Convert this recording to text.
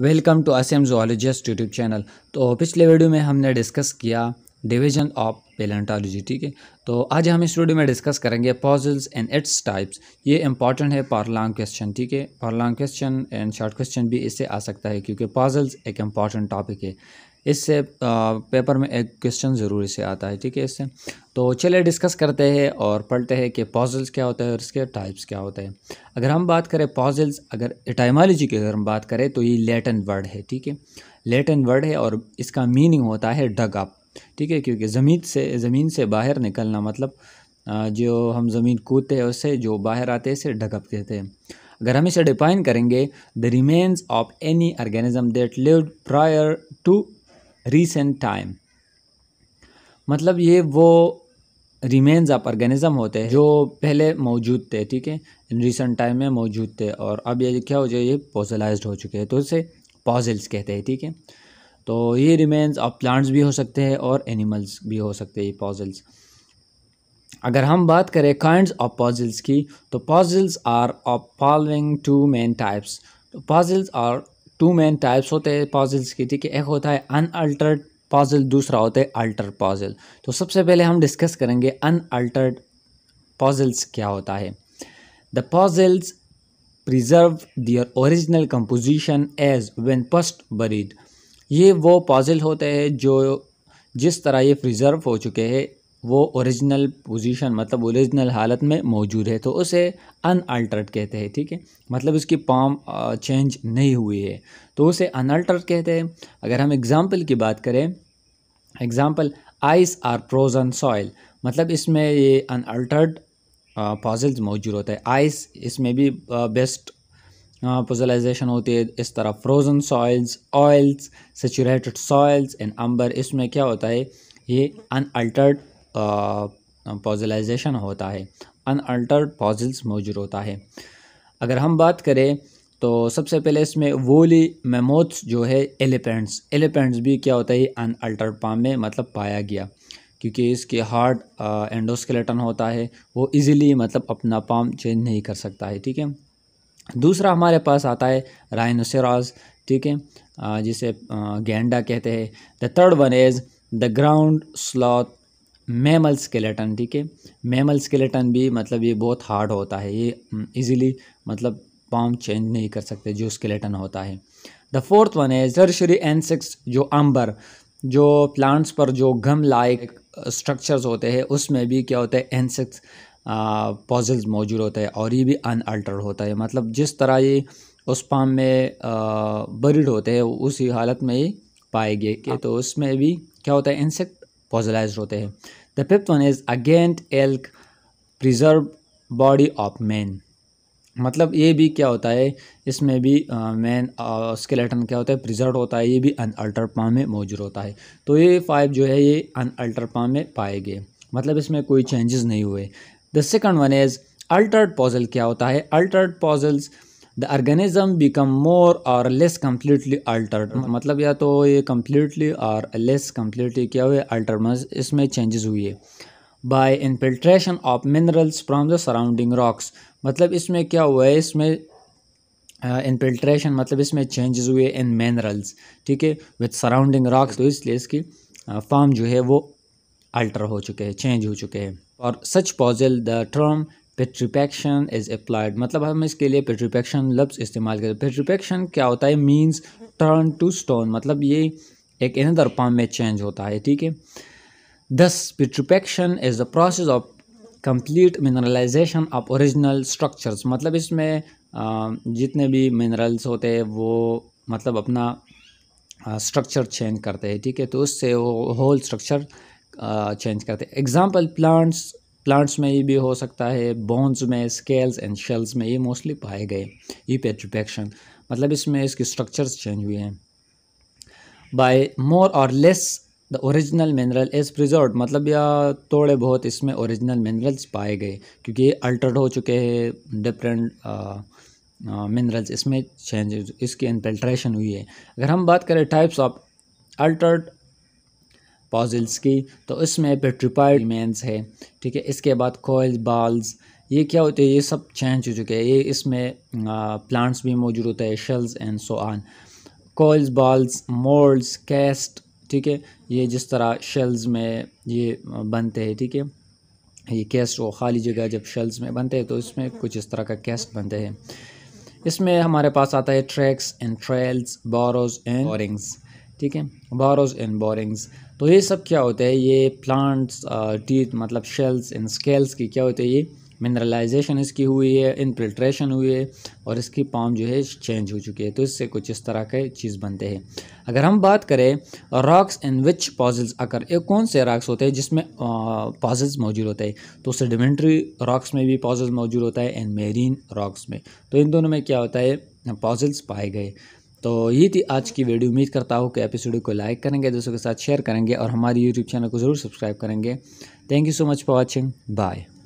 Welcome to Assam zoologist YouTube channel तो पिछले video में हमने डिस्कस किया डिवीजन ऑफ पेलेंटोलॉजी ठीक है तो आज हम इस वीडियो में डिस्कस करेंगे पॉजल्स एंड इट्स टाइप्स ये इंपॉर्टेंट है पार लॉन्ग क्वेश्चन ठीक है पार long question and short question भी इससे आ सकता है क्योंकि पॉजल्स एक इंपॉर्टेंट टॉपिक है इससे पेपर में एक क्वेश्चन जरूरी से आता है ठीक है इससे तो चलिए डिस्कस करते हैं और पढ़ते हैं कि पॉजल्स क्या होता है और इसके टाइप्स क्या होते हैं अगर हम बात करें पॉजल्स अगर एटाइमोलॉजी की अगर हम बात करें तो ये लेटन वर्ड है ठीक है लेटन वर्ड है और इसका मीनिंग होता है डग अप ठीक है क्योंकि ज़मीन से ज़मीन से बाहर निकलना मतलब जो हम ज़मीन कूदते हैं उससे जो बाहर आते हैं इसे डगअप कहते हैं अगर हम इसे डिफाइन करेंगे the remains of any organism that live prior to recent time मतलब ये वो रिमेन्स ऑफ ऑर्गेनिज़म होते हैं जो पहले मौजूद थे ठीक है इन रिसेंट टाइम में मौजूद थे और अब ये क्या हो जाए ये पॉजलाइज हो चुके हैं तो इसे पॉजल्स कहते हैं ठीक है थीके? तो ये रिमेन्स ऑफ प्लांट्स भी हो सकते हैं और एनिमल्स भी हो सकते हैं ये पॉजल्स अगर हम बात करें काइंड ऑफ पॉजल्स की तो fossils are of following two main types तो fossils are two main types होते हैं पॉजल्स की ठीक है एक होता है अनअल्टर्ड पॉजल दूसरा होता है अल्टर पॉजल तो सबसे पहले हम डिस्कस करेंगे अनअल्टर्ड पॉजल्स क्या होता है the fossils preserve their original composition as when past buried ये वो पॉजल होते हैं जो जिस तरह ये प्रिजर्व हो चुके हैं वो ओरिजिनल पोजीशन मतलब ओरिजिनल हालत में मौजूद है तो उसे अनअल्टर्ड कहते हैं ठीक है मतलब उसकी पाम चेंज नहीं हुई है तो उसे अनअल्टर्ड कहते हैं अगर हम एग्ज़ाम्पल की बात करें example ice or frozen soil मतलब इसमें ये अनअल्टर्ड पॉजल्स मौजूद होता है आइस इसमें भी बेस्ट पोजलाइजेशन होती है इस तरह frozen soils oils saturated soils and amber इसमें क्या होता है ये अनअल्टर्ड पॉजलाइजेशन होता है अनअल्टर्ड पॉजल्स मौजूद होता है अगर हम बात करें तो सबसे पहले इसमें वोली मेमोथ्स जो है एलिपेंट्स एलिपेंट्स भी क्या होता है अनअल्टर्ड पाम में मतलब पाया गया क्योंकि इसके हार्ड एंडोस्केलेटन होता है वो इजीली मतलब अपना पाम चेंज नहीं कर सकता है ठीक है दूसरा हमारे पास आता है राइनोसेरास ठीक है जिसे गेंडा कहते हैं the third one is the ground sloth mammal skeleton ठीक है मेमल स्केलेटन भी मतलब ये बहुत हार्ड होता है ये इजीली हम्म, मतलब पाम चेंज नहीं कर सकते जो स्केलेटन होता है द फोर्थ वन है जर्शरी एनसेक्स जो अंबर जो प्लांट्स पर जो गम लाइक स्ट्रक्चर्स होते हैं उसमें भी क्या होता है एनसेक्स पॉजल्स uh, मौजूद होते हैं और ये भी अनअल्टर्ड होता है मतलब जिस तरह ये उस पाम में बरिड uh, होते हैं उसी हालत में ये पाए गए कि हाँ। तो उसमें भी क्या होता है इंसेक्ट पॉजलाइज होते हैं The fifth one is against elk preserve body of man. मतलब ये भी क्या होता है इसमें भी मैन स्केलेटन क्या होता है प्रिजर्व होता है ये भी अनअल्टर पाम में मौजूद होता है तो ये फाइव जो है ये अनअल्टर पाम में पाए गए मतलब इसमें कोई चेंजेस नहीं हुए the second one is altered fossil क्या होता है altered fossils the organism become more और लेस कम्प्लीटली अल्टर्ड मतलब या तो ये कम्प्लीटली और लेस कम्प्लीटली क्या हुए मज इसमें चेंजेस हुई है by infiltration of minerals from the surrounding rocks मतलब इसमें क्या हुआ है इसमें इनफिल्ट्रेशन uh, मतलब इसमें चेंजेस हुए इन मिनरल्स ठीक है विथ सराउंडिंग रॉक्स तो इसलिए इसकी फॉर्म uh, जो है वो अल्टर हो चुके हैं चेंज हो चुके हैं और such fossil the term petrifaction is applied मतलब हम इसके लिए पेट्रिपेक्शन लफ्स इस्तेमाल हैं पेट्रिपेक्शन क्या होता है मीन्स टर्न टू स्टोन मतलब ये एक इनदर पाम में चेंज होता है ठीक है this petrifaction is the process of complete mineralisation of original structures मतलब इसमें जितने भी मिनरल्स होते हैं वो मतलब अपना स्ट्रक्चर चेंज करते हैं ठीक है तो उससे वो होल स्ट्रक्चर चेंज करते हैं एग्ज़ाम्पल प्लांट्स प्लांट्स में ये भी हो सकता है बोन्स में स्केल्स एंड शेल्स में ये मोस्टली पाए गए ये पेट्रिपेक्शन मतलब इसमें इसके स्ट्रक्चर्स चेंज हुए हैं बाय मोर और less the original mineral is preserve मतलब या थोड़े बहुत इसमें ओरिजिनल मिनरल्स पाए गए क्योंकि ये अल्टर्ड हो चुके हैं डिफरेंट मिनरल्स इसमें चेंज इसकी इन्फिल्ट्रेशन हुई है अगर हम बात करें टाइप्स ऑफ अल्टर्ड पॉजल्स की तो इसमें पे ट्रिपाइड मेन्स है ठीक है इसके बाद कोयल बाल्स ये क्या होते हैं ये सब चेंज हो चुके हैं ये इसमें प्लांट्स भी मौजूद होते हैं shells and so on coils balls moulds cast ठीक है ये जिस तरह शेल्स में ये बनते हैं ठीक है थीके? ये कैस्ट वो खाली जगह जब शेल्स में बनते हैं तो इसमें कुछ इस तरह का कैस्ट बनते हैं इसमें हमारे पास आता है tracks and trails burrows and borings ठीक है बारोज एंड बोरिंग्स तो ये सब क्या होता है ये प्लांट्स टीथ uh, मतलब शेल्स एंड स्केल्स की क्या होती है ये मिनरलाइजेशन इसकी हुई है इनफिल्ट्रेशन हुई है और इसकी पाम जो है चेंज हो चुकी है तो इससे कुछ इस तरह के चीज़ बनते हैं अगर हम बात करें रॉक्स एंड विच पॉजल्स अगर ये कौन से रॉक्स होते हैं जिसमें पॉजल्स uh, मौजूद होते हैं तो सेडिमेंट्री रॉक्स में भी पॉजल्स मौजूद होता है एंड मेरीन रॉक्स में तो इन दोनों में क्या होता है पॉजल्स पाए गए तो ये थी आज की वीडियो उम्मीद करता हूँ कि एपिसोड को लाइक करेंगे दोस्तों के साथ शेयर करेंगे और हमारे यूट्यूब चैनल को ज़रूर सब्सक्राइब करेंगे thank you so much for watching bye